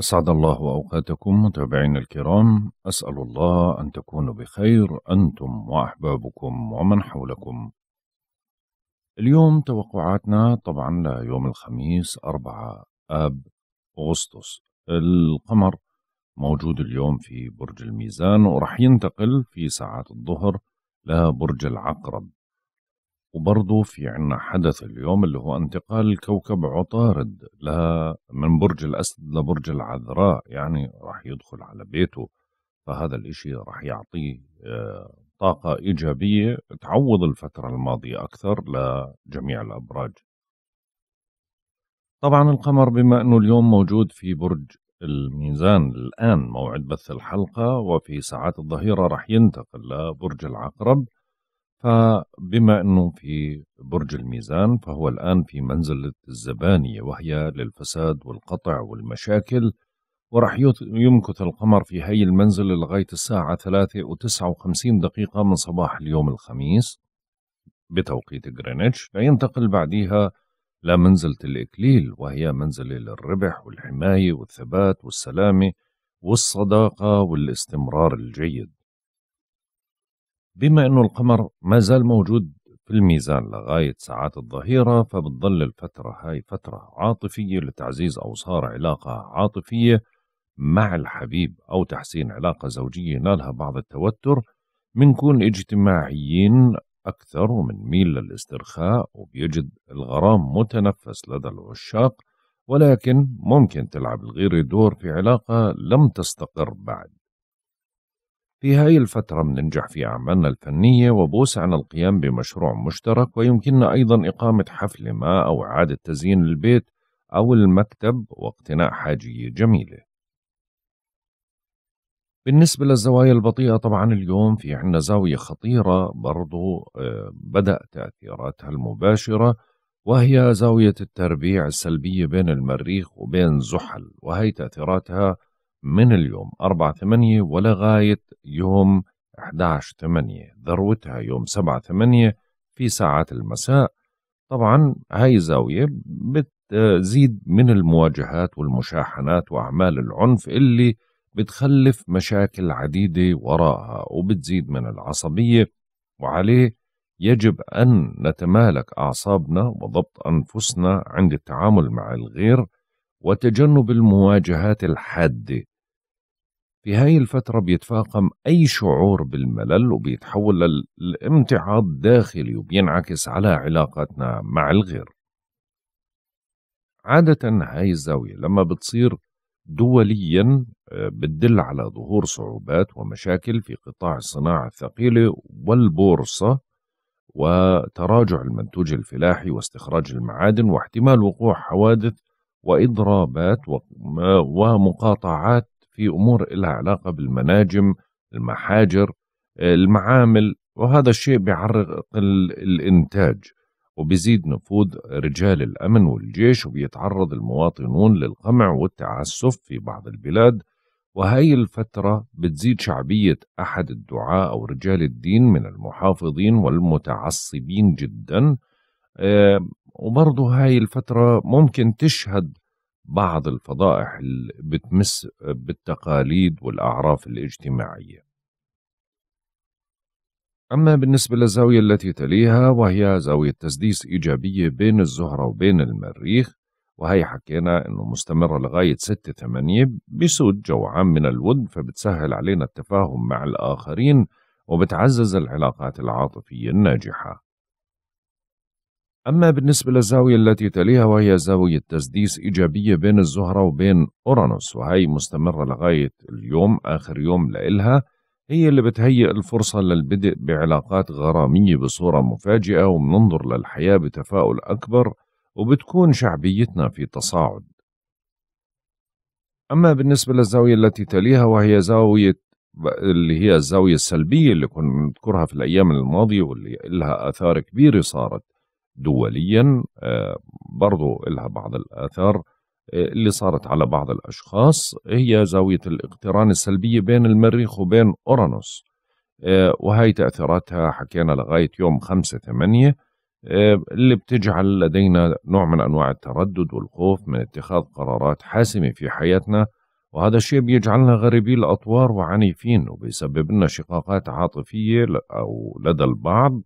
أسعد الله أوقاتكم متابعينا الكرام أسأل الله أن تكونوا بخير أنتم وأحبابكم ومن حولكم اليوم توقعاتنا طبعا ليوم الخميس 4 آب أغسطس القمر موجود اليوم في برج الميزان ورح ينتقل في ساعات الظهر لبرج العقرب وبرضه في عنا حدث اليوم اللي هو انتقال كوكب عطارد من برج الأسد لبرج العذراء يعني راح يدخل على بيته فهذا الإشي راح يعطيه آه، طاقة إيجابية تعوض الفترة الماضية أكثر لجميع الأبراج طبعا القمر بما أنه اليوم موجود في برج الميزان الآن موعد بث الحلقة وفي ساعات الظهيرة راح ينتقل لبرج العقرب فبما أنه في برج الميزان فهو الآن في منزلة الزبانية وهي للفساد والقطع والمشاكل ورح يمكث القمر في هي المنزلة لغاية الساعة 3 و59 دقيقة من صباح اليوم الخميس بتوقيت غرينتش فينتقل بعديها لمنزلة الإكليل وهي منزلة للربح والحماية والثبات والسلامة والصداقة والاستمرار الجيد بما أنه القمر ما زال موجود في الميزان لغاية ساعات الظهيرة فبتظل الفترة هاي فترة عاطفية لتعزيز أوصار علاقة عاطفية مع الحبيب أو تحسين علاقة زوجية نالها بعض التوتر منكون اجتماعيين أكثر ميل للاسترخاء وبيجد الغرام متنفس لدى العشاق ولكن ممكن تلعب الغيرة دور في علاقة لم تستقر بعد في هاي الفترة بننجح في أعمالنا الفنية وبوسعنا القيام بمشروع مشترك ويمكننا أيضا إقامة حفلة ما أو إعادة تزيين البيت أو المكتب واقتناء حاجية جميلة بالنسبة للزوايا البطيئة طبعا اليوم في عنا زاوية خطيرة برضو آه، بدأ تأثيراتها المباشرة وهي زاوية التربيع السلبية بين المريخ وبين زحل وهي تأثيراتها من اليوم 4 8 ولغاية يوم 11 8 ذروتها يوم 7 8 في ساعات المساء طبعا هاي زاوية بتزيد من المواجهات والمشاحنات وأعمال العنف اللي بتخلف مشاكل عديدة وراءها وبتزيد من العصبية وعليه يجب أن نتمالك أعصابنا وضبط أنفسنا عند التعامل مع الغير وتجنب المواجهات الحادة في هاي الفترة بيتفاقم أي شعور بالملل وبيتحول للامتعاض داخلي وبينعكس على علاقاتنا مع الغير عادة هاي الزاوية لما بتصير دوليا آه، بتدل على ظهور صعوبات ومشاكل في قطاع الصناعة الثقيلة والبورصة وتراجع المنتوج الفلاحي واستخراج المعادن واحتمال وقوع حوادث وإضرابات ومقاطعات في أمور لها علاقة بالمناجم المحاجر المعامل وهذا الشيء بيعرق الإنتاج وبيزيد نفوذ رجال الأمن والجيش وبيتعرض المواطنون للقمع والتعسف في بعض البلاد وهي الفترة بتزيد شعبية أحد الدعاة أو رجال الدين من المحافظين والمتعصبين جدا آه، وبرضه هاي الفترة ممكن تشهد بعض الفضائح اللي بتمس بالتقاليد والأعراف الاجتماعية أما بالنسبة للزاوية التي تليها وهي زاوية تسديس إيجابية بين الزهرة وبين المريخ وهي حكينا أنه مستمرة لغاية 6 8 بسود جو عام من الود فبتسهل علينا التفاهم مع الآخرين وبتعزز العلاقات العاطفية الناجحة أما بالنسبة للزاوية التي تليها وهي زاوية تسديس إيجابية بين الزهرة وبين أورانوس وهي مستمرة لغاية اليوم آخر يوم لإلها هي اللي بتهيئ الفرصة للبدء بعلاقات غرامية بصورة مفاجئة وبننظر للحياة بتفاؤل أكبر وبتكون شعبيتنا في تصاعد أما بالنسبة للزاوية التي تليها وهي زاوية اللي هي الزاوية السلبية اللي كنا نذكرها في الأيام الماضية واللي لها آثار كبيرة صارت دوليا آه، برضو لها بعض الآثار آه، اللي صارت على بعض الأشخاص هي زاوية الاقتران السلبية بين المريخ وبين أورانوس آه، وهي تأثيراتها حكينا لغاية يوم 5 8 اللي بتجعل لدينا نوع من أنواع التردد والخوف من اتخاذ قرارات حاسمة في حياتنا وهذا الشيء بيجعلنا غريبي الأطوار وعنيفين وبيسبب لنا شقاقات عاطفية أو لدى البعض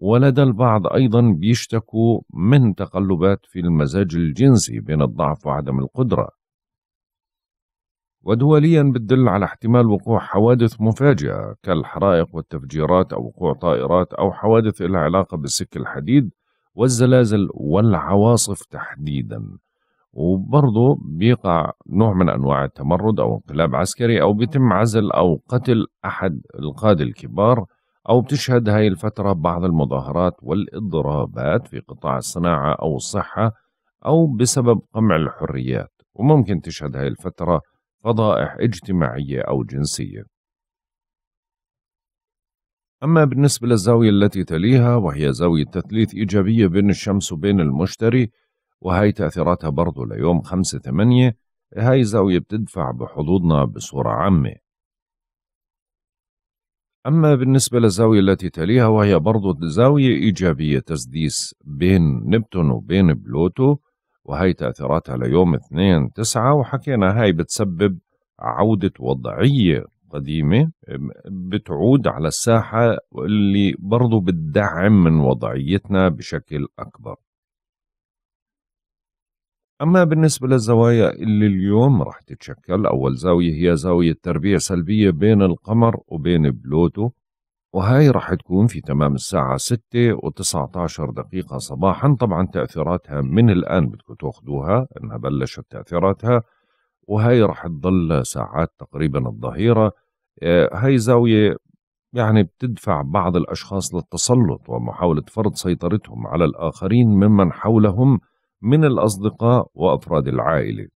ولدى البعض أيضا بيشتكوا من تقلبات في المزاج الجنسي بين الضعف وعدم القدرة ودوليا بتدل على احتمال وقوع حوادث مفاجئة كالحرائق والتفجيرات أو وقوع طائرات أو حوادث لها علاقة بالسك الحديد والزلازل والعواصف تحديدا وبرضه بيقع نوع من أنواع التمرد أو انقلاب عسكري أو بيتم عزل أو قتل أحد القادة الكبار أو بتشهد هاي الفترة بعض المظاهرات والإضرابات في قطاع الصناعة أو الصحة أو بسبب قمع الحريات وممكن تشهد هاي الفترة فضائح اجتماعية أو جنسية أما بالنسبة للزاوية التي تليها وهي زاوية تثليث إيجابية بين الشمس وبين المشتري وهي تأثيراتها برضو ليوم 5 8 هاي زاوية بتدفع بحظوظنا بصورة عامة أما بالنسبة للزاوية التي تليها وهي برضو زاوية إيجابية تسديس بين نبتون وبين بلوتو وهي تأثيراتها ليوم 2 9 وحكينا هاي بتسبب عودة وضعية قديمة بتعود على الساحة اللي برضو بتدعم من وضعيتنا بشكل أكبر أما بالنسبة للزوايا اللي اليوم راح تتشكل أول زاوية هي زاوية تربيع سلبية بين القمر وبين بلوتو وهاي راح تكون في تمام الساعة 6 و19 دقيقة صباحا طبعا تأثيراتها من الآن بدكم تاخذوها إنها بلشت تأثيراتها وهي راح تضل ساعات تقريبا الظهيرة آه، هاي زاوية يعني بتدفع بعض الأشخاص للتسلط ومحاولة فرض سيطرتهم على الآخرين ممن حولهم من الأصدقاء وأفراد العائلة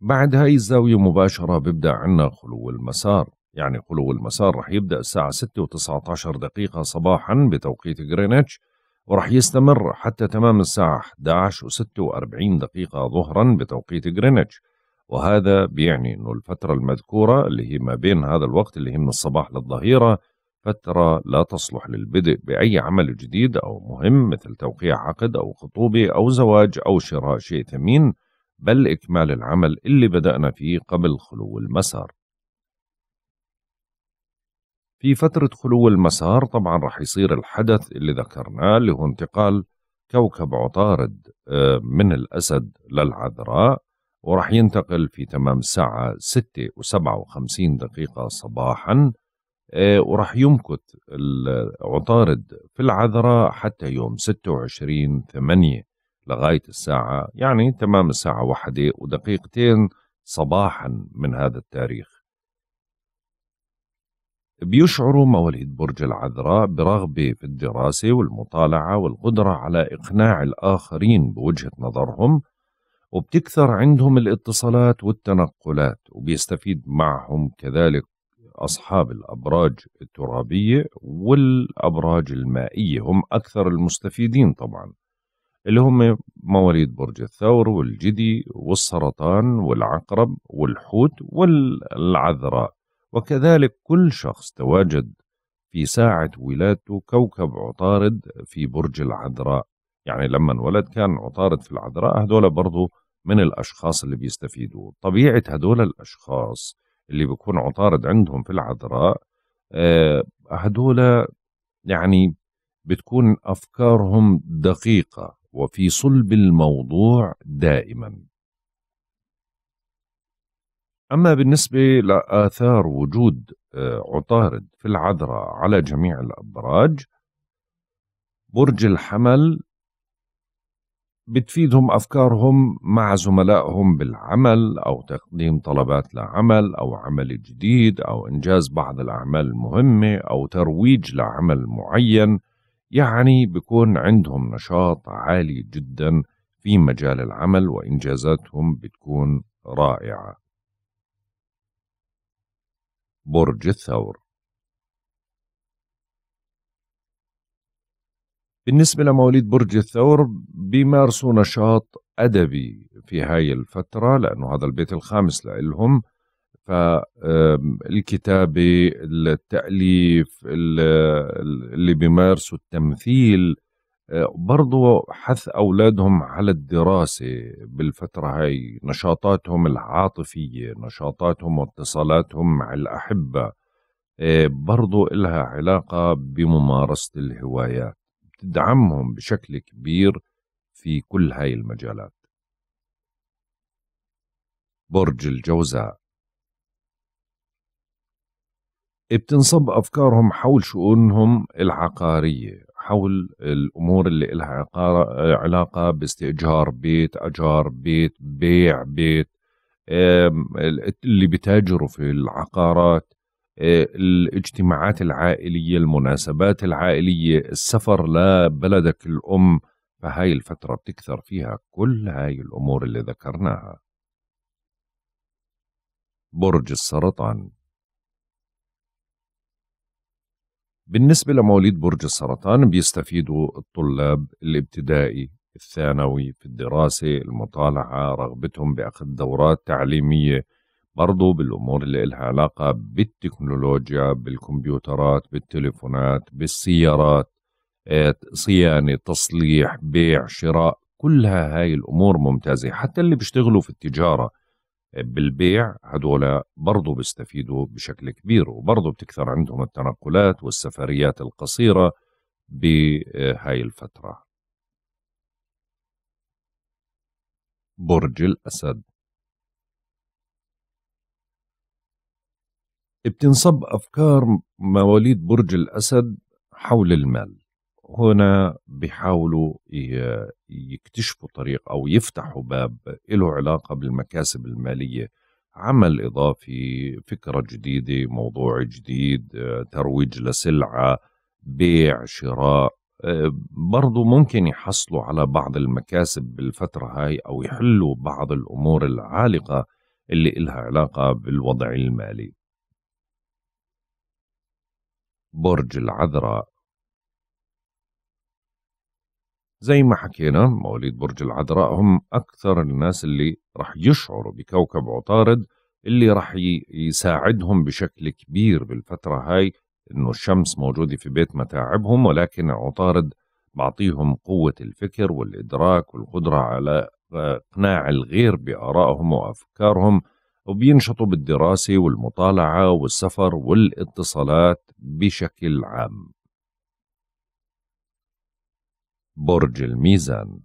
بعد هاي الزاوية مباشرة بيبدأ عنا خلو المسار يعني خلو المسار رح يبدأ الساعة 6 و19 دقيقة صباحا بتوقيت غرينتش ورح يستمر حتى تمام الساعة 11 و46 دقيقة ظهرا بتوقيت غرينتش وهذا بيعني أنه الفترة المذكورة اللي هي ما بين هذا الوقت اللي هي من الصباح للظهيرة فترة لا تصلح للبدء بأي عمل جديد أو مهم مثل توقيع عقد أو خطوبة أو زواج أو شراء شيء ثمين بل إكمال العمل اللي بدأنا فيه قبل خلو المسار في فترة خلو المسار طبعا رح يصير الحدث اللي ذكرناه اللي هو انتقال كوكب عطارد آه، من الأسد للعذراء ورح ينتقل في تمام الساعة 6 و57 دقيقة صباحاً آه، وراح يمكث العطارد في العذراء حتى يوم 26 8 لغاية الساعة يعني تمام الساعة واحدة ودقيقتين صباحا من هذا التاريخ بيشعروا مواليد برج العذراء برغبة في الدراسة والمطالعة والقدرة على إقناع الآخرين بوجهة نظرهم وبتكثر عندهم الاتصالات والتنقلات وبيستفيد معهم كذلك أصحاب الأبراج الترابية والأبراج المائية هم أكثر المستفيدين طبعا اللي هم مواليد برج الثور والجدي والسرطان والعقرب والحوت والعذراء وكذلك كل شخص تواجد في ساعة ولادته كوكب عطارد في برج العذراء يعني لما انولد كان عطارد في العذراء هدول برضو من الأشخاص اللي بيستفيدوا طبيعة هدول الأشخاص اللي بيكون عطارد عندهم في العذراء آه، هدول يعني بتكون افكارهم دقيقه وفي صلب الموضوع دائما اما بالنسبه لاثار وجود آه، عطارد في العذراء على جميع الابراج برج الحمل بتفيدهم أفكارهم مع زملائهم بالعمل أو تقديم طلبات لعمل أو عمل جديد أو إنجاز بعض الأعمال المهمة أو ترويج لعمل معين يعني بكون عندهم نشاط عالي جدا في مجال العمل وإنجازاتهم بتكون رائعة برج الثور بالنسبة لمواليد برج الثور بيمارسوا نشاط أدبي في هاي الفترة لأنه هذا البيت الخامس لإلهم فالكتابة التأليف اللي بيمارسوا التمثيل آه، برضو حث أولادهم على الدراسة بالفترة هاي نشاطاتهم العاطفية نشاطاتهم واتصالاتهم مع الأحبة آه، برضو إلها علاقة بممارسة الهوايات بتدعمهم بشكل كبير في كل هاي المجالات برج الجوزاء بتنصب أفكارهم حول شؤونهم العقارية حول الأمور اللي لها علاقة باستئجار بيت أجار بيت بيع بيت اللي بتاجروا في العقارات الاجتماعات العائلية المناسبات العائلية السفر لبلدك الأم فهاي الفترة بتكثر فيها كل هاي الأمور اللي ذكرناها برج السرطان بالنسبة لمواليد برج السرطان بيستفيدوا الطلاب الابتدائي الثانوي في الدراسة المطالعة رغبتهم بأخذ دورات تعليمية برضو بالأمور اللي لها علاقة بالتكنولوجيا بالكمبيوترات بالتليفونات بالسيارات صيانة تصليح بيع شراء كلها هاي الأمور ممتازة حتى اللي بيشتغلوا في التجارة آه، بالبيع هدول برضو بيستفيدوا بشكل كبير وبرضو بتكثر عندهم التنقلات والسفريات القصيرة بهاي آه، الفترة برج الأسد بتنصب أفكار مواليد برج الأسد حول المال هنا بيحاولوا يكتشفوا طريق أو يفتحوا باب له علاقة بالمكاسب المالية عمل إضافي فكرة جديدة موضوع جديد ترويج لسلعة بيع شراء آه، برضو ممكن يحصلوا على بعض المكاسب بالفترة هاي أو يحلوا بعض الأمور العالقة اللي إلها علاقة بالوضع المالي برج العذراء زي ما حكينا مواليد برج العذراء هم أكثر الناس اللي رح يشعروا بكوكب عطارد اللي رح يساعدهم بشكل كبير بالفترة هاي إنه الشمس موجودة في بيت متاعبهم ولكن عطارد بعطيهم قوة الفكر والإدراك والقدرة على آه، إقناع الغير بآرائهم وأفكارهم وبينشطوا بالدراسة والمطالعة والسفر والاتصالات بشكل عام برج الميزان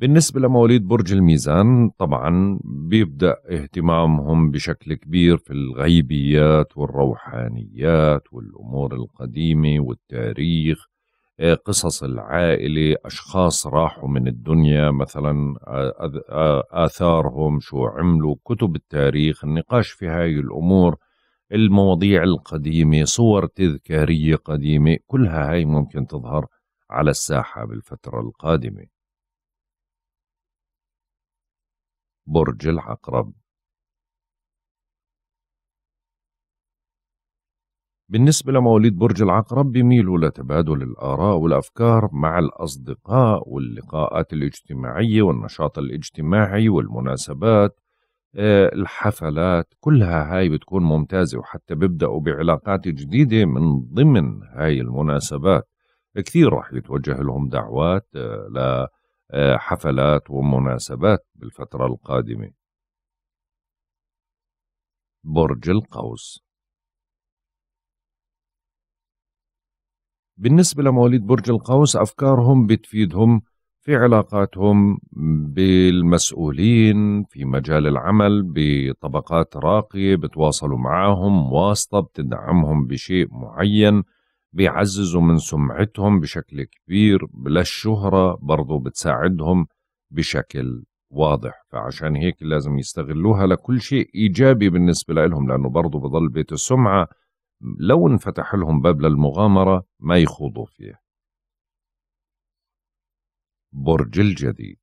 بالنسبة لمواليد برج الميزان طبعا بيبدأ اهتمامهم بشكل كبير في الغيبيات والروحانيات والأمور القديمة والتاريخ آه، قصص العائلة أشخاص راحوا من الدنيا مثلا آه، آه، آثارهم شو عملوا كتب التاريخ النقاش في هاي الأمور المواضيع القديمة صور تذكارية قديمة كلها هاي ممكن تظهر على الساحة بالفترة القادمة برج العقرب بالنسبة لمواليد برج العقرب بيميلوا لتبادل الآراء والأفكار مع الأصدقاء واللقاءات الاجتماعية والنشاط الاجتماعي والمناسبات آه، الحفلات كلها هاي بتكون ممتازة وحتى بيبدأوا بعلاقات جديدة من ضمن هاي المناسبات كثير راح يتوجه لهم دعوات آه، لحفلات آه، ومناسبات بالفترة القادمة برج القوس بالنسبة لمواليد برج القوس أفكارهم بتفيدهم في علاقاتهم بالمسؤولين في مجال العمل بطبقات راقية بتواصلوا معاهم واسطة بتدعمهم بشيء معين بيعززوا من سمعتهم بشكل كبير للشهرة برضو بتساعدهم بشكل واضح فعشان هيك لازم يستغلوها لكل شيء إيجابي بالنسبة لهم لأنه برضو بضل بيت السمعة لو انفتح لهم باب للمغامرة ما يخوضوا فيه برج الجدي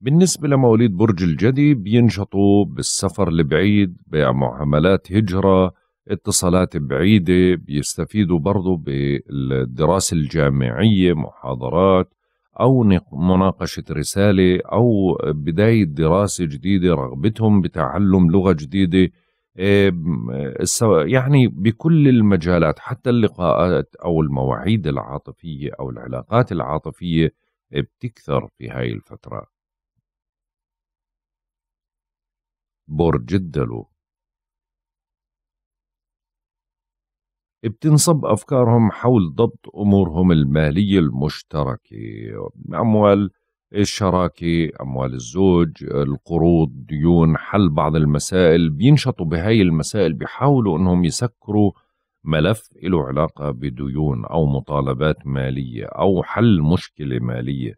بالنسبة لمواليد برج الجدي بينشطوا بالسفر البعيد بيع معاملات هجرة اتصالات بعيدة بيستفيدوا برضو بالدراسة الجامعية محاضرات أو مناقشة رسالة أو بداية دراسة جديدة رغبتهم بتعلم لغة جديدة آه، آه، يعني بكل المجالات حتى اللقاءات او المواعيد العاطفيه او العلاقات العاطفيه آه، بتكثر في هاي الفتره برج الدلو بتنصب أفكارهم حول ضبط أمورهم المالية المشتركة أموال الشراكة أموال الزوج القروض ديون حل بعض المسائل بينشطوا بهاي المسائل بيحاولوا أنهم يسكروا ملف له علاقة بديون أو مطالبات مالية أو حل مشكلة مالية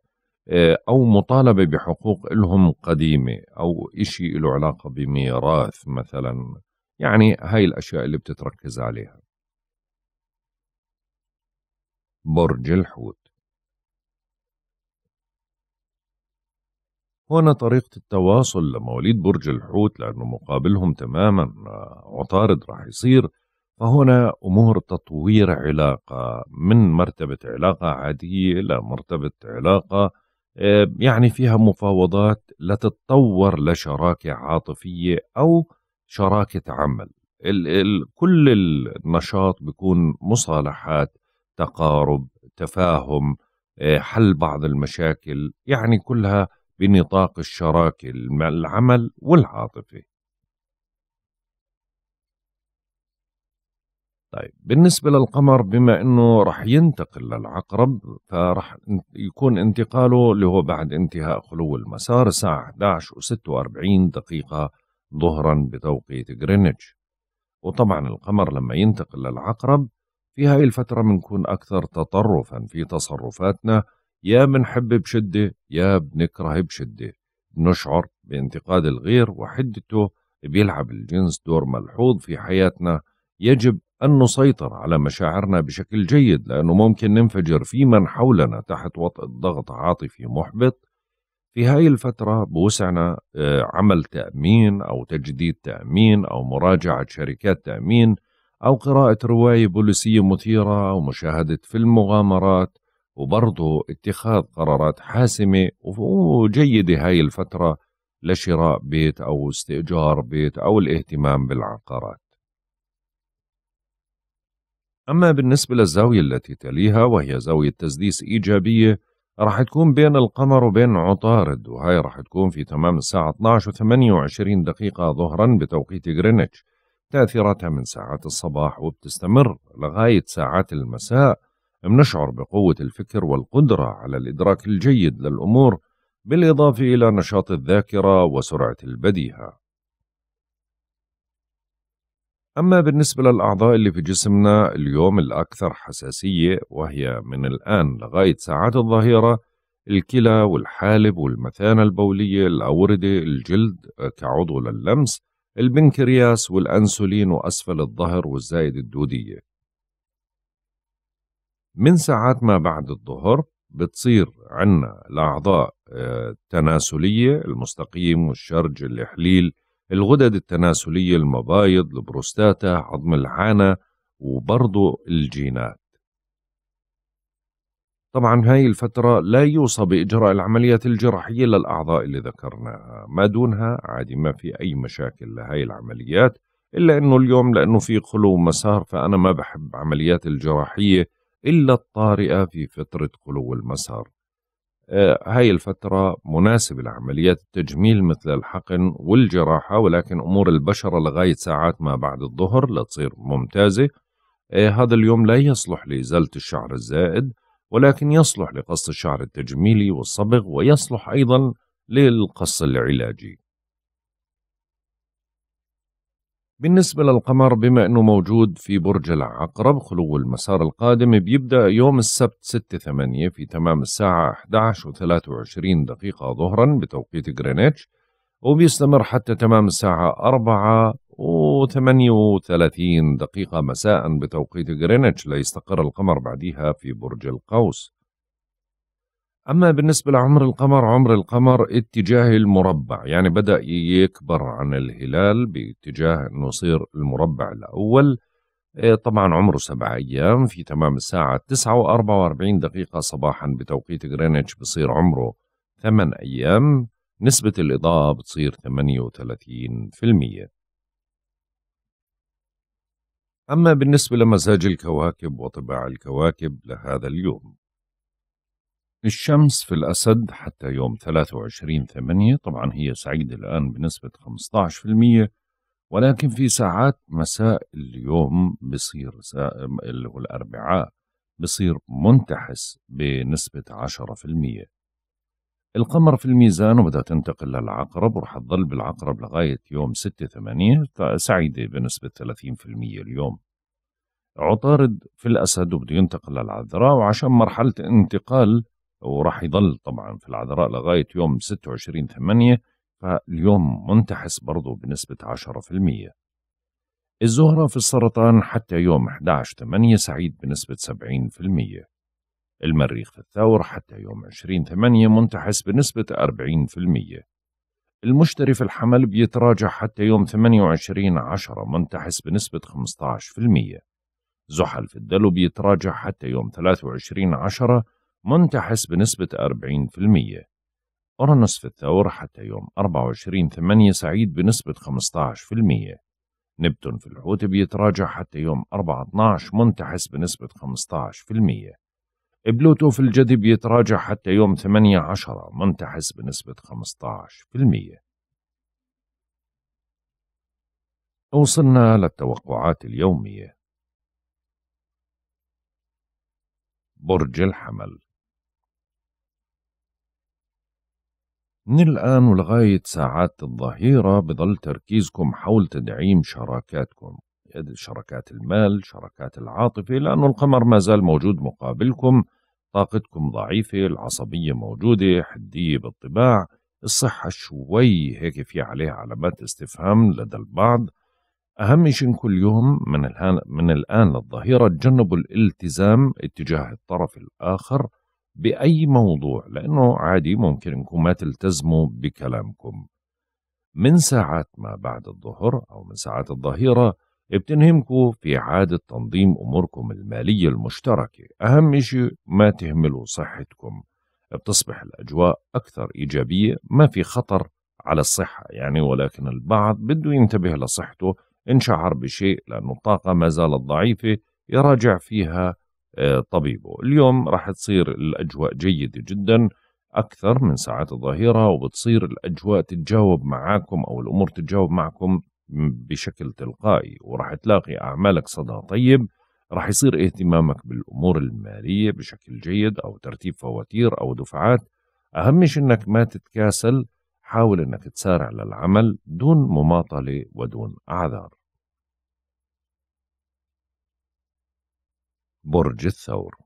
آه، أو مطالبة بحقوق لهم قديمة أو إشي له علاقة بميراث مثلا يعني هاي الأشياء اللي بتتركز عليها برج الحوت هنا طريقة التواصل لمواليد برج الحوت لأنه مقابلهم تماما عطارد راح يصير فهنا أمور تطوير علاقة من مرتبة علاقة عادية إلى مرتبة علاقة آه، يعني فيها مفاوضات لتتطور لشراكة عاطفية أو شراكة عمل ال ال كل النشاط بيكون مصالحات تقارب تفاهم آه، حل بعض المشاكل يعني كلها بنطاق الشراكة العمل والعاطفة طيب بالنسبة للقمر بما أنه رح ينتقل للعقرب فرح يكون انتقاله اللي هو بعد انتهاء خلو المسار الساعة 11 و 46 دقيقة ظهرا بتوقيت غرينتش وطبعا القمر لما ينتقل للعقرب في هاي الفترة بنكون أكثر تطرفا في تصرفاتنا يا بنحب بشدة يا بنكره بشدة بنشعر بانتقاد الغير وحدته بيلعب الجنس دور ملحوظ في حياتنا يجب أن نسيطر على مشاعرنا بشكل جيد لأنه ممكن ننفجر في من حولنا تحت وطأة ضغط عاطفي محبط في هاي الفترة بوسعنا آه، عمل تأمين أو تجديد تأمين أو مراجعة شركات تأمين أو قراءة رواية بوليسية مثيرة أو مشاهدة فيلم مغامرات وبرضه اتخاذ قرارات حاسمة وجيدة هاي الفترة لشراء بيت أو استئجار بيت أو الاهتمام بالعقارات أما بالنسبة للزاوية التي تليها وهي زاوية تسديس إيجابية راح تكون بين القمر وبين عطارد وهي راح تكون في تمام الساعة 12 و 28 دقيقة ظهرا بتوقيت غرينتش تأثيراتها من ساعات الصباح وبتستمر لغاية ساعات المساء بنشعر بقوة الفكر والقدرة على الإدراك الجيد للأمور بالإضافة إلى نشاط الذاكرة وسرعة البديهة أما بالنسبة للأعضاء اللي في جسمنا اليوم الأكثر حساسية وهي من الآن لغاية ساعات الظهيرة الكلى والحالب والمثانة البولية الأوردة الجلد كعضو للمس البنكرياس والأنسولين وأسفل الظهر والزايد الدودية من ساعات ما بعد الظهر بتصير عنا الأعضاء آه، التناسلية المستقيم والشرج الإحليل الغدد التناسلية المبايض البروستاتا عظم العانة وبرضو الجينات طبعا هاي الفترة لا يوصى بإجراء العمليات الجراحية للأعضاء اللي ذكرناها ما دونها عادي ما في أي مشاكل لهاي العمليات إلا أنه اليوم لأنه في خلو مسار فأنا ما بحب عمليات الجراحية إلا الطارئة في فترة غلو المسار آه، هاي الفترة مناسبة لعمليات التجميل مثل الحقن والجراحة ولكن أمور البشرة لغاية ساعات ما بعد الظهر لتصير ممتازة آه، هذا اليوم لا يصلح لإزالة الشعر الزائد ولكن يصلح لقص الشعر التجميلي والصبغ ويصلح أيضا للقص العلاجي بالنسبة للقمر بما أنه موجود في برج العقرب خلو المسار القادم بيبدأ يوم السبت 6 8 في تمام الساعة 11 و 23 دقيقة ظهرا بتوقيت غرينتش وبيستمر حتى تمام الساعة 4 و 38 دقيقة مساء بتوقيت غرينتش ليستقر القمر بعدها في برج القوس أما بالنسبة لعمر القمر عمر القمر اتجاهي المربع يعني بدأ يكبر عن الهلال باتجاه أنه يصير المربع الأول إيه، طبعا عمره سبع أيام في تمام الساعة تسعة وأربع واربعين دقيقة صباحا بتوقيت غرينتش بصير عمره ثمان أيام نسبة الإضاءة بتصير ثمانية وثلاثين في المية أما بالنسبة لمزاج الكواكب وطباع الكواكب لهذا اليوم الشمس في الأسد حتى يوم 23 8 طبعا هي سعيدة الآن بنسبة 15% ولكن في ساعات مساء اليوم بصير اللي هو الأربعاء بصير منتحس بنسبة 10% القمر في الميزان وبدها تنتقل للعقرب ورح تظل بالعقرب لغاية يوم 6 8 سعيدة بنسبة 30% اليوم عطارد في الأسد وبده ينتقل للعذراء وعشان مرحلة انتقال وراح يضل طبعا في العذراء لغاية يوم 26 8 فاليوم منتحس برضه بنسبة 10% الزهرة في السرطان حتى يوم 11 8 سعيد بنسبة 70% المريخ في الثور حتى يوم 20 8 منتحس بنسبة 40% المشتري في الحمل بيتراجع حتى يوم 28 10 منتحس بنسبة 15% زحل في الدلو بيتراجع حتى يوم 23 عشرة منتحس بنسبة 40% أورانوس في الثور حتى يوم 24/8 سعيد بنسبة 15% نبتون في الحوت بيتراجع حتى يوم 4/12 منتحس بنسبة 15% بلوتو في الجدي بيتراجع حتى يوم 8/10 منتحس بنسبة 15% وصلنا للتوقعات اليومية برج الحمل من الآن ولغاية ساعات الظهيرة بظل تركيزكم حول تدعيم شراكاتكم شراكات المال شراكات العاطفة لأنه القمر ما زال موجود مقابلكم طاقتكم ضعيفة العصبية موجودة حدية بالطباع الصحة شوي هيك في عليها علامات استفهام لدى البعض أهم شيء كل يوم من من الآن للظهيرة تجنبوا الالتزام اتجاه الطرف الآخر بأي موضوع لأنه عادي ممكن انكم ما تلتزموا بكلامكم من ساعات ما بعد الظهر أو من ساعات الظهيرة بتنهمكم في عادة تنظيم أموركم المالية المشتركة أهم شيء ما تهملوا صحتكم بتصبح الأجواء أكثر إيجابية ما في خطر على الصحة يعني ولكن البعض بده ينتبه لصحته إن شعر بشيء لأن الطاقة ما زالت ضعيفة يراجع فيها آه، طبيبه اليوم راح تصير الأجواء جيدة جدا أكثر من ساعات الظهيرة وبتصير الأجواء تتجاوب معاكم أو الأمور تتجاوب معكم بشكل تلقائي وراح تلاقي أعمالك صدى طيب راح يصير اهتمامك بالأمور المالية بشكل جيد أو ترتيب فواتير أو دفعات أهم شيء أنك ما تتكاسل حاول أنك تسارع للعمل دون مماطلة ودون أعذار برج الثور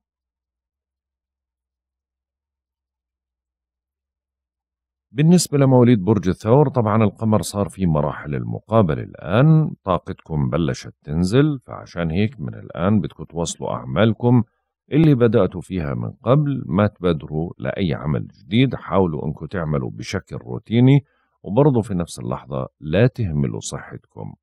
بالنسبة لمواليد برج الثور طبعا القمر صار في مراحل المقابلة الآن طاقتكم بلشت تنزل فعشان هيك من الآن بدكم توصلوا أعمالكم اللي بدأتوا فيها من قبل ما تبادروا لأي عمل جديد حاولوا أنكم تعملوا بشكل روتيني وبرضه في نفس اللحظة لا تهملوا صحتكم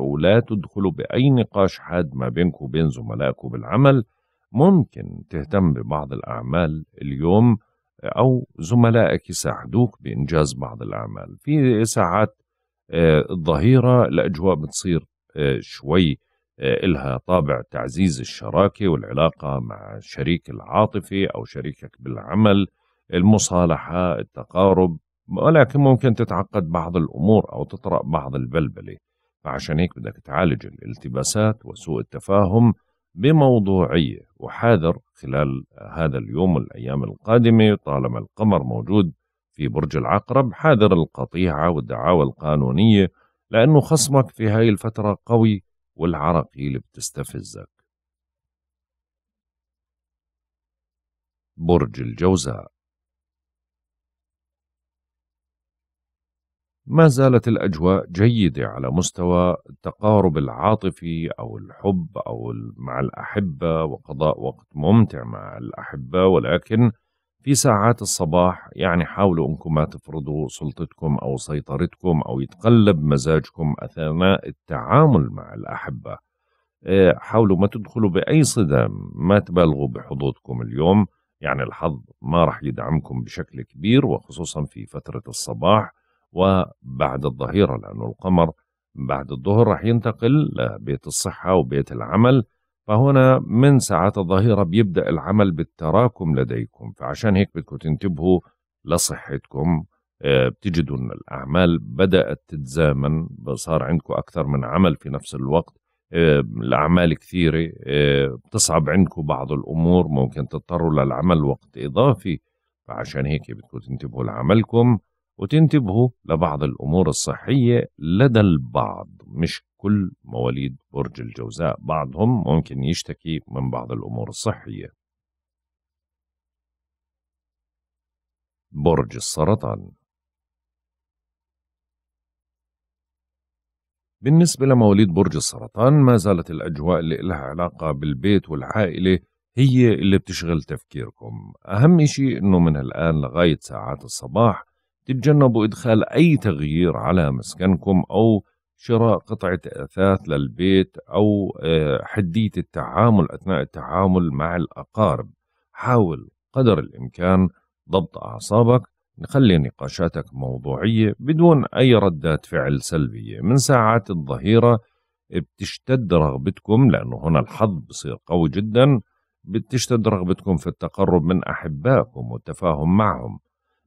ولا تدخلوا بأي نقاش حاد ما بينك وبين زملائك بالعمل ممكن تهتم ببعض الأعمال اليوم أو زملائك يساعدوك بإنجاز بعض الأعمال في ساعات الظهيرة آه، الأجواء بتصير آه، شوي آه، إلها طابع تعزيز الشراكة والعلاقة مع شريك العاطفي أو شريكك بالعمل المصالحة التقارب ولكن ممكن تتعقد بعض الأمور أو تطرأ بعض البلبلة عشان هيك بدك تعالج الالتباسات وسوء التفاهم بموضوعية وحاذر خلال هذا اليوم والأيام القادمة طالما القمر موجود في برج العقرب حاذر القطيعة والدعاوى القانونية لأنه خصمك في هاي الفترة قوي والعراقيل اللي بتستفزك برج الجوزاء ما زالت الأجواء جيدة على مستوى التقارب العاطفي أو الحب أو مع الأحبة وقضاء وقت ممتع مع الأحبة ولكن في ساعات الصباح يعني حاولوا أنكم ما تفرضوا سلطتكم أو سيطرتكم أو يتقلب مزاجكم أثناء التعامل مع الأحبة آه، حاولوا ما تدخلوا بأي صدام ما تبالغوا بحظوظكم اليوم يعني الحظ ما راح يدعمكم بشكل كبير وخصوصا في فترة الصباح وبعد الظهيرة لأنه القمر بعد الظهر راح ينتقل لبيت الصحة وبيت العمل فهنا من ساعات الظهيرة بيبدأ العمل بالتراكم لديكم فعشان هيك بدكم تنتبهوا لصحتكم آه، بتجدوا ان الاعمال بدات تتزامن صار عندكم اكثر من عمل في نفس الوقت آه، الاعمال كثيره آه، بتصعب عندكم بعض الامور ممكن تضطروا للعمل وقت اضافي فعشان هيك بدكم تنتبهوا لعملكم وتنتبهوا لبعض الأمور الصحية لدى البعض مش كل مواليد برج الجوزاء بعضهم ممكن يشتكي من بعض الأمور الصحية برج السرطان بالنسبة لمواليد برج السرطان ما زالت الأجواء اللي لها علاقة بالبيت والعائلة هي اللي بتشغل تفكيركم أهم شيء أنه من الآن لغاية ساعات الصباح تتجنبوا إدخال أي تغيير على مسكنكم أو شراء قطعة أثاث للبيت أو آه، حدية التعامل أثناء التعامل مع الأقارب حاول قدر الإمكان ضبط أعصابك نخلي نقاشاتك موضوعية بدون أي ردات فعل سلبية من ساعات الظهيرة بتشتد رغبتكم لأنه هنا الحظ بصير قوي جدا بتشتد رغبتكم في التقرب من أحبائكم والتفاهم معهم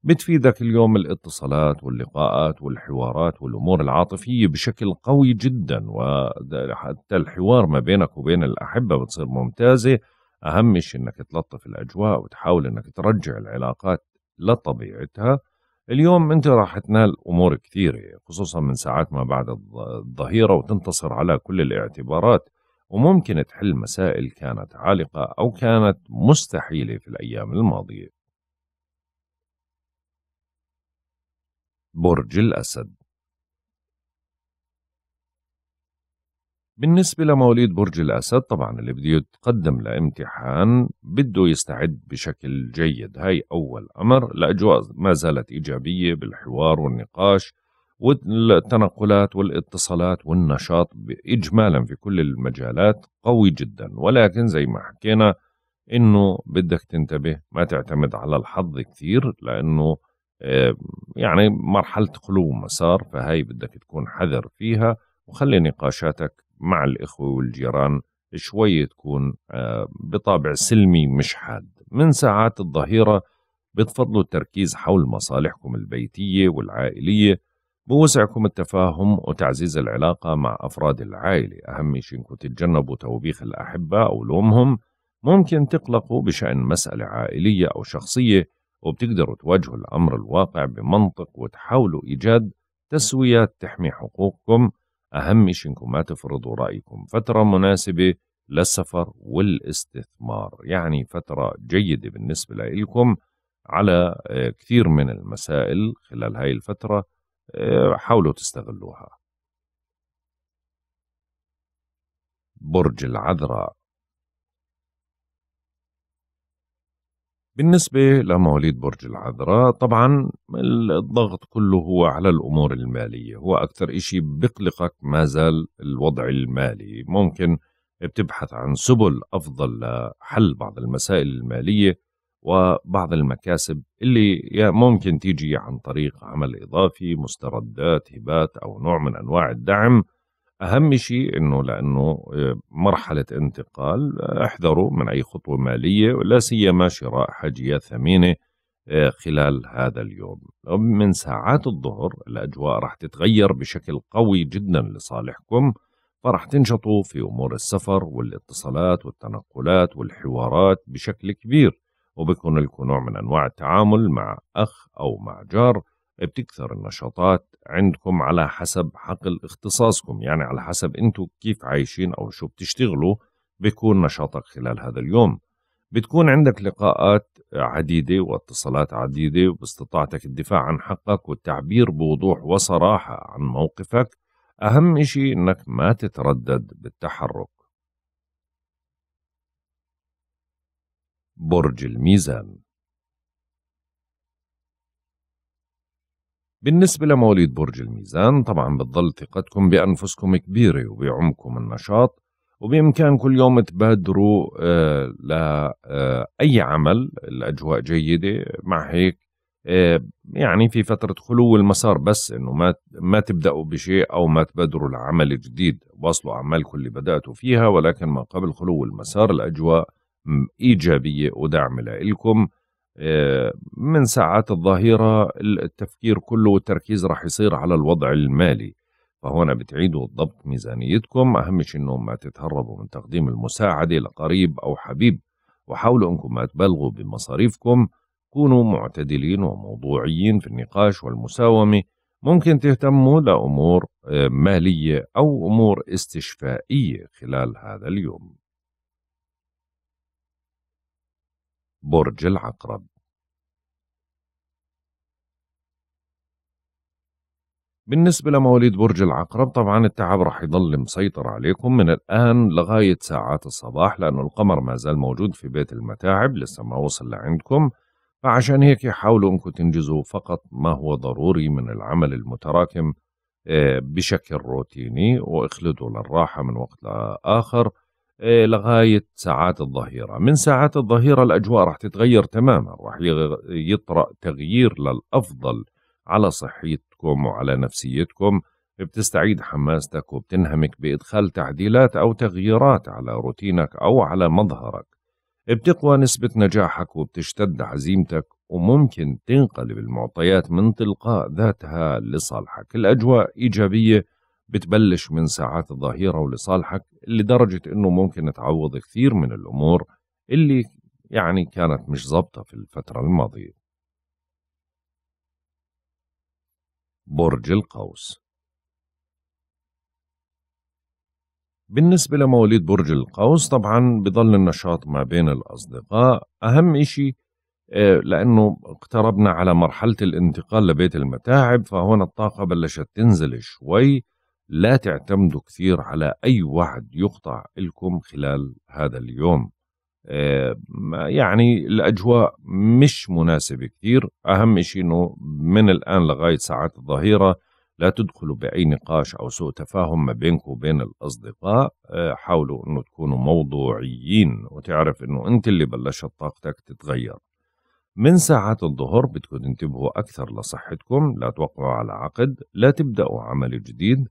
بتفيدك اليوم الاتصالات واللقاءات والحوارات والامور العاطفيه بشكل قوي جدا وحتى الحوار ما بينك وبين الاحبه بتصير ممتازه اهم شيء انك تلطف الاجواء وتحاول انك ترجع العلاقات لطبيعتها اليوم انت راح تنال امور كثيره خصوصا من ساعات ما بعد الظهيره وتنتصر على كل الاعتبارات وممكن تحل مسائل كانت عالقه او كانت مستحيله في الايام الماضيه برج الأسد بالنسبة لمواليد برج الأسد طبعا اللي بده يتقدم لامتحان بده يستعد بشكل جيد هاي أول أمر الأجواء ما زالت إيجابية بالحوار والنقاش والتنقلات والاتصالات والنشاط إجمالا في كل المجالات قوي جدا ولكن زي ما حكينا إنه بدك تنتبه ما تعتمد على الحظ كثير لأنه آه، يعني مرحلة خلو مسار فهي بدك تكون حذر فيها وخلي نقاشاتك مع الإخوة والجيران شوي تكون آه، بطابع سلمي مش حاد من ساعات الظهيرة بتفضلوا التركيز حول مصالحكم البيتية والعائلية بوسعكم التفاهم وتعزيز العلاقة مع أفراد العائلة أهم شيء إنكم تتجنبوا توبيخ الأحبة أو لومهم ممكن تقلقوا بشأن مسألة عائلية أو شخصية وبتقدروا تواجهوا الأمر الواقع بمنطق وتحاولوا إيجاد تسويات تحمي حقوقكم أهم شيء إنكم ما تفرضوا رأيكم فترة مناسبة للسفر والاستثمار يعني فترة جيدة بالنسبة لكم على آه، كثير من المسائل خلال هاي الفترة آه، حاولوا تستغلوها برج العذراء بالنسبة لمواليد برج العذراء طبعا الضغط كله هو على الأمور المالية هو أكثر إشي بقلقك ما زال الوضع المالي ممكن بتبحث عن سبل أفضل لحل بعض المسائل المالية وبعض المكاسب اللي ممكن تيجي عن طريق عمل إضافي مستردات هبات أو نوع من أنواع الدعم اهم شيء انه لانه آه، مرحله انتقال آه، احذروا من اي خطوه ماليه لا سيما شراء حاجيات ثمينه آه، خلال هذا اليوم من ساعات الظهر الاجواء راح تتغير بشكل قوي جدا لصالحكم فراح تنشطوا في امور السفر والاتصالات والتنقلات والحوارات بشكل كبير وبكون لكم نوع من انواع التعامل مع اخ او مع جار بتكثر النشاطات عندكم على حسب حقل اختصاصكم يعني على حسب انتم كيف عايشين او شو بتشتغلوا بيكون نشاطك خلال هذا اليوم بتكون عندك لقاءات عديدة واتصالات عديدة وباستطاعتك الدفاع عن حقك والتعبير بوضوح وصراحة عن موقفك أهم إشي إنك ما تتردد بالتحرك برج الميزان بالنسبة لمواليد برج الميزان طبعا بتضل ثقتكم بأنفسكم كبيرة وبعمكم النشاط وبإمكانكم يوم تبادروا آه، لأي آه، عمل الأجواء جيدة مع هيك آه، يعني في فترة خلو المسار بس إنه ما ما تبدأوا بشيء أو ما تبادروا لعمل جديد واصلوا أعمالكم اللي بدأتوا فيها ولكن ما قبل خلو المسار الأجواء إيجابية ودعم لإلكم آه، من ساعات الظهيرة التفكير كله والتركيز راح يصير على الوضع المالي فهنا بتعيدوا ضبط ميزانيتكم أهم شيء أنهم ما تتهربوا من تقديم المساعدة لقريب أو حبيب وحاولوا أنكم ما تبالغوا بمصاريفكم كونوا معتدلين وموضوعيين في النقاش والمساومة ممكن تهتموا لأمور آه، مالية أو أمور استشفائية خلال هذا اليوم برج العقرب بالنسبة لمواليد برج العقرب طبعا التعب راح يضل مسيطر عليكم من الآن لغاية ساعات الصباح لأنه القمر ما زال موجود في بيت المتاعب لسه ما وصل لعندكم فعشان هيك يحاولوا أنكم تنجزوا فقط ما هو ضروري من العمل المتراكم آه، بشكل روتيني واخلدوا للراحة من وقت لآخر إيه، لغاية ساعات الظهيرة من ساعات الظهيرة الأجواء راح تتغير تماما راح يطرأ تغيير للأفضل على صحيتكم وعلى نفسيتكم بتستعيد حماستك وبتنهمك بإدخال تعديلات أو تغييرات على روتينك أو على مظهرك بتقوى نسبة نجاحك وبتشتد عزيمتك وممكن تنقلب المعطيات من تلقاء ذاتها لصالحك الأجواء إيجابية بتبلش من ساعات الظهيرة ولصالحك لدرجة أنه ممكن تعوض كثير من الأمور اللي يعني كانت مش ظابطة في الفترة الماضية برج القوس بالنسبة لمواليد برج القوس طبعا بضل النشاط ما بين الأصدقاء أهم إشي آه، لأنه اقتربنا على مرحلة الانتقال لبيت المتاعب فهون الطاقة بلشت تنزل شوي لا تعتمدوا كثير على أي وعد يقطع لكم خلال هذا اليوم آه، يعني الأجواء مش مناسبة كثير أهم شيء أنه من الآن لغاية ساعات الظهيرة لا تدخلوا بأي نقاش أو سوء تفاهم ما بينكم وبين الأصدقاء آه، حاولوا أنه تكونوا موضوعيين وتعرف أنه أنت اللي بلشت طاقتك تتغير من ساعات الظهر بدكم تنتبهوا أكثر لصحتكم لا توقعوا على عقد لا تبدأوا عمل جديد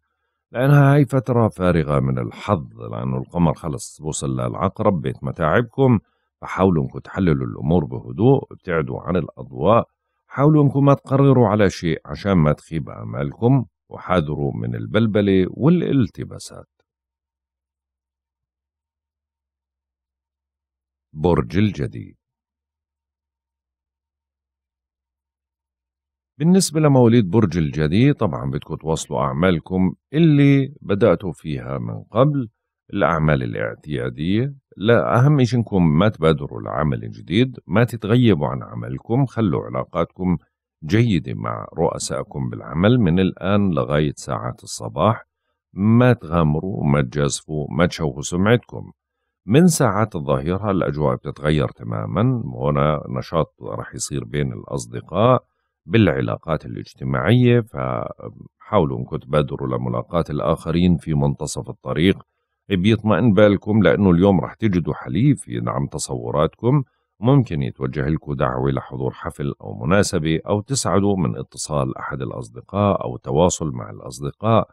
لأنها هاي فترة فارغة من الحظ لأنه القمر خلص وصل للعقرب بيت متاعبكم فحاولوا انكم تحللوا الأمور بهدوء ابتعدوا عن الأضواء حاولوا انكم ما تقرروا على شيء عشان ما تخيب آمالكم وحاذروا من البلبلة والالتباسات برج الجديد بالنسبة لمواليد برج الجدي طبعا بدكم تواصلوا أعمالكم اللي بدأتوا فيها من قبل الأعمال الاعتيادية لا أهم شيء إنكم ما تبادروا العمل الجديد ما تتغيبوا عن عملكم خلوا علاقاتكم جيدة مع رؤسائكم بالعمل من الآن لغاية ساعات الصباح ما تغامروا ما تجازفوا ما تشوهوا سمعتكم من ساعات الظهيرة الأجواء بتتغير تماما هنا نشاط رح يصير بين الأصدقاء بالعلاقات الاجتماعية فحاولوا انكم تبادروا لملاقاة الآخرين في منتصف الطريق بيطمئن بالكم لأنه اليوم رح تجدوا حليف يدعم تصوراتكم ممكن يتوجه لكم دعوة لحضور حفل أو مناسبة أو تسعدوا من اتصال أحد الأصدقاء أو تواصل مع الأصدقاء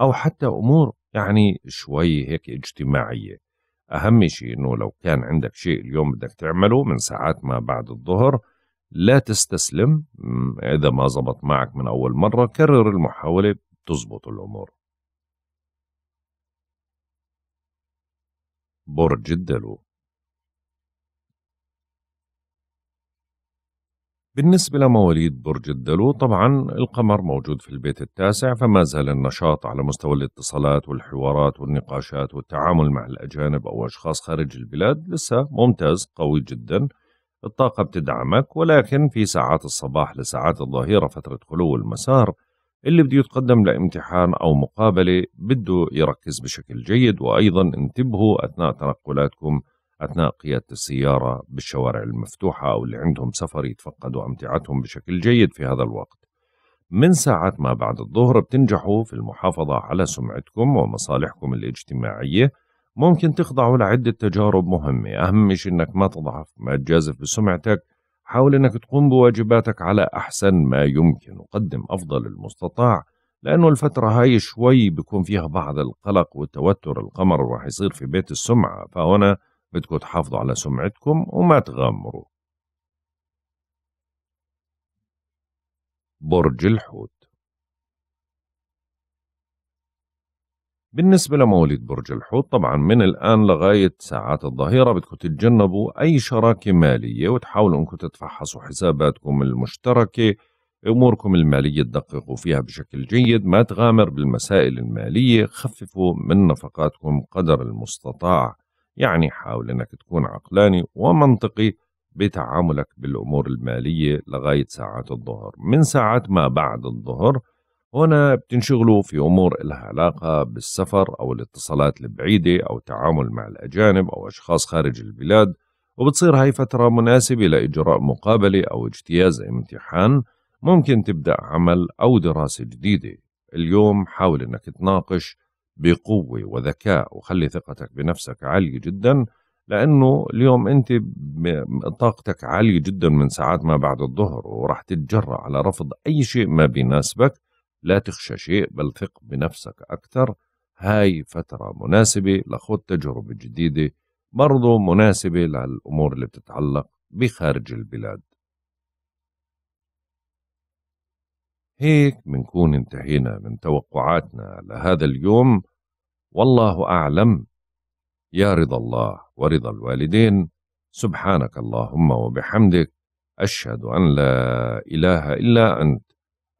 أو حتى أمور يعني شوي هيك اجتماعية أهم شيء أنه لو كان عندك شيء اليوم بدك تعمله من ساعات ما بعد الظهر لا تستسلم إذا ما زبط معك من أول مرة كرر المحاولة تزبط الأمور برج الدلو بالنسبة لمواليد برج الدلو طبعا القمر موجود في البيت التاسع فما زال النشاط على مستوى الاتصالات والحوارات والنقاشات والتعامل مع الأجانب أو أشخاص خارج البلاد لسه ممتاز قوي جدا الطاقة بتدعمك ولكن في ساعات الصباح لساعات الظهيرة فترة خلو المسار اللي بده يتقدم لامتحان أو مقابلة بده يركز بشكل جيد وأيضا انتبهوا أثناء تنقلاتكم أثناء قيادة السيارة بالشوارع المفتوحة أو اللي عندهم سفر يتفقدوا أمتعتهم بشكل جيد في هذا الوقت من ساعات ما بعد الظهر بتنجحوا في المحافظة على سمعتكم ومصالحكم الاجتماعية ممكن تخضعوا لعدة تجارب مهمة أهم شيء أنك ما تضعف ما تجازف بسمعتك حاول أنك تقوم بواجباتك على أحسن ما يمكن وقدم أفضل المستطاع لأنه الفترة هاي شوي بيكون فيها بعض القلق والتوتر القمر راح يصير في بيت السمعة فهنا بدكم تحافظوا على سمعتكم وما تغامروا برج الحوت بالنسبة لمواليد برج الحوت طبعا من الآن لغاية ساعات الظهيرة بدكم تتجنبوا أي شراكة مالية وتحاولوا أنكم تتفحصوا حساباتكم المشتركة أموركم المالية تدققوا فيها بشكل جيد ما تغامر بالمسائل المالية خففوا من نفقاتكم قدر المستطاع يعني حاول أنك تكون عقلاني ومنطقي بتعاملك بالأمور المالية لغاية ساعات الظهر من ساعات ما بعد الظهر هنا بتنشغلوا في أمور لها علاقة بالسفر أو الاتصالات البعيدة أو التعامل مع الأجانب أو أشخاص خارج البلاد وبتصير هاي فترة مناسبة لإجراء مقابلة أو اجتياز امتحان ممكن تبدأ عمل أو دراسة جديدة اليوم حاول أنك تناقش بقوة وذكاء وخلي ثقتك بنفسك عالية جدا لأنه اليوم أنت طاقتك عالية جدا من ساعات ما بعد الظهر وراح تتجرأ على رفض أي شيء ما بيناسبك لا تخشى شيء بل ثق بنفسك أكثر هاي فترة مناسبة لخوض تجربة جديدة برضو مناسبة للأمور اللي بتتعلق بخارج البلاد هيك منكون انتهينا من توقعاتنا لهذا اليوم والله أعلم يا رضا الله ورضا الوالدين سبحانك اللهم وبحمدك أشهد أن لا إله إلا أنت